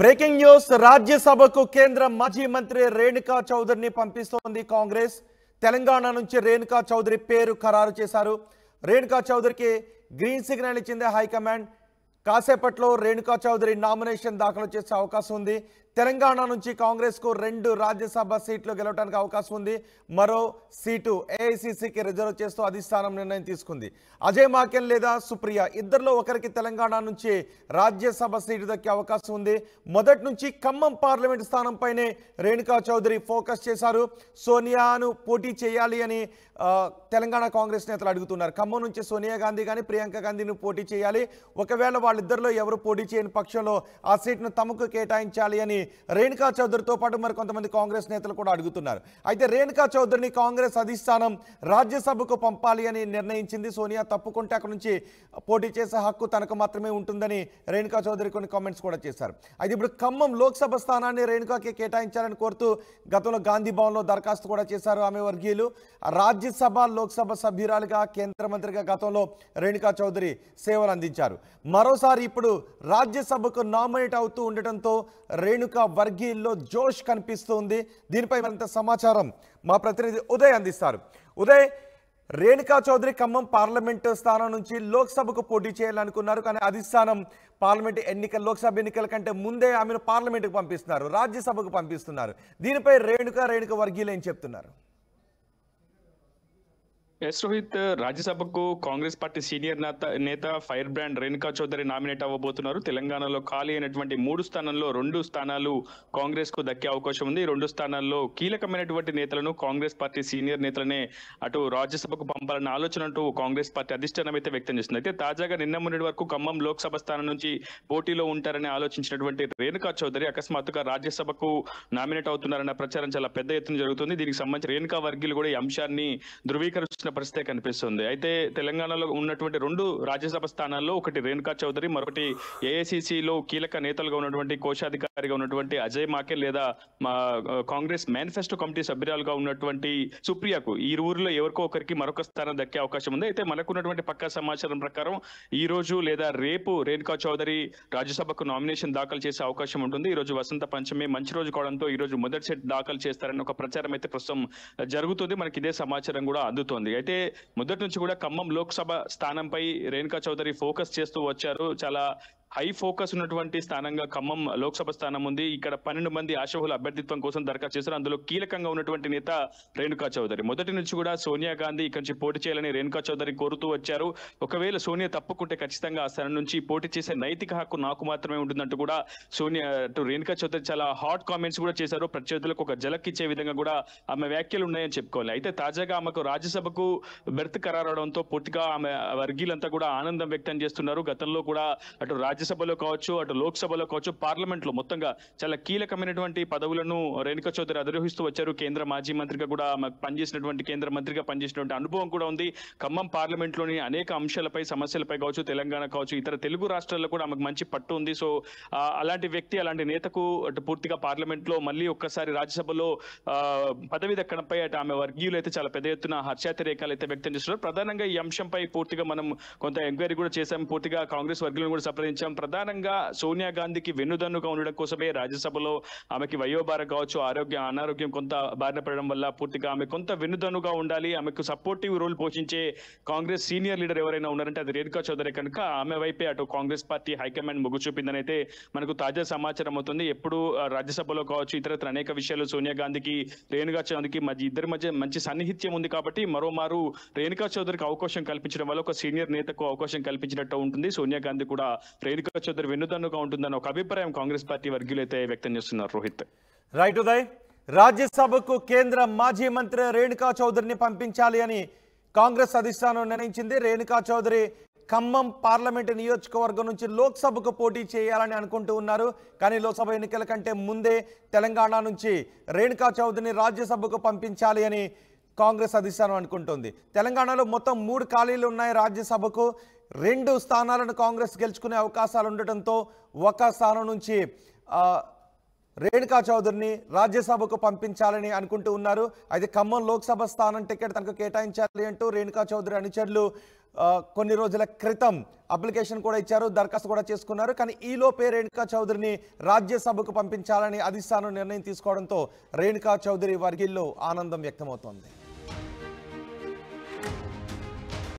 breaking news రాజ్యసభకు కేంద్ర మాజీ మంత్రి రేణుకా చౌదరిని పంపిస్తోంది కాంగ్రెస్ తెలంగాణ నుంచి రేణుకా చౌదరి పేరు ఖరారు చేశారు రేణుకా చౌదరికి గ్రీన్ సిగ్నల్ ఇచ్చింది హైకమాండ్ కాసేపట్లో రేణుకా చౌదరి నామినేషన్ దాఖలు చేసే అవకాశం ఉంది తెలంగాణ నుంచి కాంగ్రెస్కు రెండు రాజ్యసభ సీట్లు గెలవడానికి అవకాశం ఉంది మరో సీటు ఏఐసిసికి రిజర్వ్ చేస్తూ అధిష్టానం నిర్ణయం తీసుకుంది అజయ్ మాకెన్ లేదా సుప్రియ ఇద్దరిలో ఒకరికి తెలంగాణ నుంచి రాజ్యసభ సీటు దక్కే అవకాశం ఉంది మొదటి నుంచి ఖమ్మం పార్లమెంట్ స్థానంపైనే రేణుకా చౌదరి ఫోకస్ చేశారు సోనియాను పోటీ చేయాలి అని తెలంగాణ కాంగ్రెస్ నేతలు అడుగుతున్నారు ఖమ్మం నుంచి సోనియా గాంధీ కానీ ప్రియాంక గాంధీని పోటీ చేయాలి ఒకవేళ వాళ్ళిద్దరిలో ఎవరు పోటీ చేయని పక్షంలో ఆ సీట్ను తమకు కేటాయించాలి అని రేణుకా చౌదరితో పాటు మరి కొంతమంది కాంగ్రెస్ నేతలు కూడా అడుగుతున్నారు అయితే రేణుకా చౌదరిని కాంగ్రెస్ అధిష్టానం రాజ్యసభకు పంపాలి అని నిర్ణయించింది సోనియా తప్పుకుంటే అక్కడ నుంచి పోటీ చేసే హక్కు తనకు మాత్రమే ఉంటుందని రేణుకా చౌదరి కొన్ని కామెంట్స్ కూడా చేశారు అయితే ఇప్పుడు ఖమ్మం లోక్సభ స్థానాన్ని రేణుకాకి కేటాయించాలని కోరుతూ గతంలో గాంధీ భవన్లో దరఖాస్తు కూడా చేశారు ఆమె వర్గీయులు రాజ్యసభ లోక్సభ సభ్యురాలుగా కేంద్ర మంత్రిగా గతంలో రేణుకా చౌదరి సేవలు అందించారు మరోసారి ఇప్పుడు రాజ్యసభకు నామినేట్ అవుతూ ఉండటంతో రేణు వేడుక వర్గీల్లో జోష్ కనిపిస్తుంది దీనిపై మరింత సమాచారం మా ప్రతినిధి ఉదయ్ అందిస్తారు ఉదయ్ రేణుకా చౌదరి ఖమ్మం పార్లమెంట్ స్థానం నుంచి లోక్సభకు పోటీ చేయాలనుకున్నారు కానీ అధిస్థానం పార్లమెంటు ఎన్నికల లోక్సభ ఎన్నికల కంటే ముందే ఆమెను పార్లమెంట్కు పంపిస్తున్నారు రాజ్యసభకు పంపిస్తున్నారు దీనిపై రేణుక రేణుక వర్గీయులు ఏం చెప్తున్నారు ఎస్ రోహిత్ రాజ్యసభకు కాంగ్రెస్ పార్టీ సీనియర్ నేత నేత firebrand Renuka Chowdary nominate అవ్వబోతున్నారు తెలంగాణలో ఖాళీ అయినటువంటి మూడు స్థానాల్లో రెండు స్థానాలు కాంగ్రెస్ కు దక్కే అవకాశం ఉంది రెండు స్థానాల్లో కీలకమైనటువంటి నేతలను కాంగ్రెస్ పార్టీ సీనియర్ నేతలనే అటు రాజ్యసభకు పంపాలన్న ఆలోచన అంటూ కాంగ్రెస్ పార్టీ అధిష్టానం అయితే వ్యక్తం చేస్తుంది అయితే తాజాగా నిన్న మొన్నటి వరకు ఖమ్మం లోక్సభ స్థానం నుంచి పోటీలో ఉంటారని ఆలోచించినటువంటి రేణుకా చౌదరి అకస్మాత్తుగా రాజ్యసభకు నామినేట్ అవుతున్నారన్న ప్రచారం చాలా పెద్ద ఎత్తున జరుగుతుంది దీనికి సంబంధించి రేణుకా వర్గీయులు కూడా ఈ అంశాన్ని ధృవీకరిస్తున్న చేసిన పరిస్థితే కనిపిస్తుంది అయితే తెలంగాణలో ఉన్నటువంటి రెండు రాజ్యసభ స్థానాల్లో ఒకటి రేణుకా చౌదరి మరొకటి ఏఐసిసిలో కీలక నేతలుగా ఉన్నటువంటి కోశాధికారిగా ఉన్నటువంటి అజయ్ మాకే లేదా మా కాంగ్రెస్ మేనిఫెస్టో కమిటీ సభ్యురాలుగా ఉన్నటువంటి సుప్రియకు ఈ ఊరిలో ఎవరికో ఒకరికి మరొక స్థానం దక్కే అవకాశం ఉంది అయితే మనకున్నటువంటి పక్కా సమాచారం ప్రకారం ఈ రోజు లేదా రేపు రేణుకా చౌదరి రాజ్యసభకు నామినేషన్ దాఖలు చేసే అవకాశం ఉంటుంది ఈ రోజు వసంత పంచమి మంచి రోజు కావడంతో ఈ రోజు మొదటి సెట్ దాఖలు చేస్తారని ఒక ప్రచారం అయితే ప్రస్తుతం జరుగుతుంది మనకి ఇదే సమాచారం కూడా అందుతోంది అయితే మొదటి నుంచి కూడా ఖమ్మం లోక్సభ స్థానంపై రేణుకా చౌదరి ఫోకస్ చేస్తూ వచ్చారు చాలా హై ఫోకస్ ఉన్నటువంటి స్థానంగా ఖమ్మం లోక్సభ స్థానం ఉంది ఇక్కడ పన్నెండు మంది ఆశాహుల అభ్యర్థిత్వం కోసం దరఖాస్తు చేశారు అందులో కీలకంగా ఉన్నటువంటి నేత రేణుకా చౌదరి మొదటి నుంచి కూడా సోనియా గాంధీ ఇక్కడి నుంచి పోటీ చేయాలని రేణుకా చౌదరి కోరుతూ వచ్చారు ఒకవేళ సోనియా తప్పుకుంటే ఖచ్చితంగా ఆ స్థానం నుంచి పోటీ చేసే నైతిక హక్కు నాకు మాత్రమే ఉంటుందంటూ కూడా సోనియా అటు రేణుకా చౌదరి చాలా హాట్ కామెంట్స్ కూడా చేశారు ప్రత్యర్థులకు ఒక జలక్ ఇచ్చే విధంగా కూడా ఆమె వ్యాఖ్యలు ఉన్నాయని చెప్పుకోవాలి అయితే తాజాగా ఆమెకు రాజ్యసభకు బెర్త్ ఖరారవడంతో పూర్తిగా ఆమె వర్గీయులంతా కూడా ఆనందం వ్యక్తం చేస్తున్నారు గతంలో కూడా అటు రాజ్య రాజ్యసభలో కావచ్చు అటు లోక్సభలో కావచ్చు పార్లమెంట్లో మొత్తంగా చాలా కీలకమైనటువంటి పదవులను రేణుకా చౌదరి అధిరోహిస్తూ వచ్చారు కేంద్ర మాజీ మంత్రిగా కూడా పనిచేసినటువంటి కేంద్ర మంత్రిగా పనిచేసినటువంటి అనుభవం కూడా ఉంది ఖమ్మం పార్లమెంట్లోని అనేక అంశాలపై సమస్యలపై కావచ్చు తెలంగాణ కావచ్చు ఇతర తెలుగు రాష్ట్రాల్లో కూడా ఆమెకు మంచి పట్టు ఉంది సో అలాంటి వ్యక్తి అలాంటి నేతకు అటు పూర్తిగా పార్లమెంట్లో మళ్ళీ ఒక్కసారి రాజ్యసభలో పదవి దక్కడంపై అటు ఆమె వర్గీయులు అయితే చాలా పెద్ద ఎత్తున హర్షాతిరేకాలు అయితే వ్యక్తం చేస్తున్నారు ప్రధానంగా ఈ అంశంపై పూర్తిగా మనం కొంత ఎంక్వైరీ కూడా చేశాం పూర్తిగా కాంగ్రెస్ వర్గీయులను కూడా సంప్రదించాం ఉండడం ప్రధానంగా సోనియా గాంధీకి వెన్నుదన్నుగా ఉండడం కోసమే రాజ్యసభలో ఆమెకి వయోభారం కావచ్చు ఆరోగ్య అనారోగ్యం కొంత బారిన పడడం వల్ల పూర్తిగా ఆమె కొంత వెన్నుదన్నుగా ఉండాలి ఆమెకు సపోర్టివ్ రోల్ పోషించే కాంగ్రెస్ సీనియర్ లీడర్ ఎవరైనా ఉన్నారంటే అది రేణుకా చౌదరి కనుక ఆమె వైపే అటు కాంగ్రెస్ పార్టీ హైకమాండ్ మొగ్గు చూపిందని అయితే మనకు తాజా సమాచారం అవుతుంది ఎప్పుడు రాజ్యసభలో కావచ్చు ఇతరత్ర అనేక విషయాలు సోనియా గాంధీకి రేణుకా చౌదరికి మధ్య ఇద్దరి మధ్య మంచి సన్నిహిత్యం ఉంది కాబట్టి మరోమారు రేణుకా చౌదరికి అవకాశం కల్పించడం వల్ల ఒక సీనియర్ నేతకు అవకాశం కల్పించినట్టు ఉంటుంది సోనియా గాంధీ కూడా రేణుకా వేడుక చౌదరి వెన్నుదన్నుగా ఉంటుందని ఒక అభిప్రాయం కాంగ్రెస్ పార్టీ వర్గీయులు అయితే వ్యక్తం చేస్తున్నారు రోహిత్ రైట్ ఉదయ్ రాజ్యసభకు కేంద్ర మాజీ మంత్రి రేణుకా చౌదరిని పంపించాలి అని కాంగ్రెస్ అధిష్టానం నిర్ణయించింది రేణుకా చౌదరి ఖమ్మం పార్లమెంటు నియోజకవర్గం నుంచి లోక్సభకు పోటీ చేయాలని అనుకుంటూ ఉన్నారు కానీ లోక్సభ ఎన్నికల కంటే ముందే తెలంగాణ నుంచి రేణుకా చౌదరిని రాజ్యసభకు పంపించాలి అని కాంగ్రెస్ అధిష్టానం అనుకుంటుంది తెలంగాణలో మొత్తం మూడు ఖాళీలు ఉన్నాయి రాజ్యసభకు రెండు స్థానాలను కాంగ్రెస్ గెలుచుకునే అవకాశాలు ఉండటంతో ఒక స్థానం నుంచి రేణుకా చౌదరిని రాజ్యసభకు పంపించాలని అనుకుంటూ ఉన్నారు అయితే ఖమ్మం లోక్సభ స్థానం టికెట్ తనకు కేటాయించాలి అంటూ రేణుకా చౌదరి అనుచరులు కొన్ని రోజుల క్రితం అప్లికేషన్ కూడా ఇచ్చారు దరఖాస్తు కూడా చేసుకున్నారు కానీ ఈలోపే రేణుకా చౌదరిని రాజ్యసభకు పంపించాలని అధిష్టానం నిర్ణయం తీసుకోవడంతో రేణుకా చౌదరి వర్గీల్లో ఆనందం వ్యక్తమవుతోంది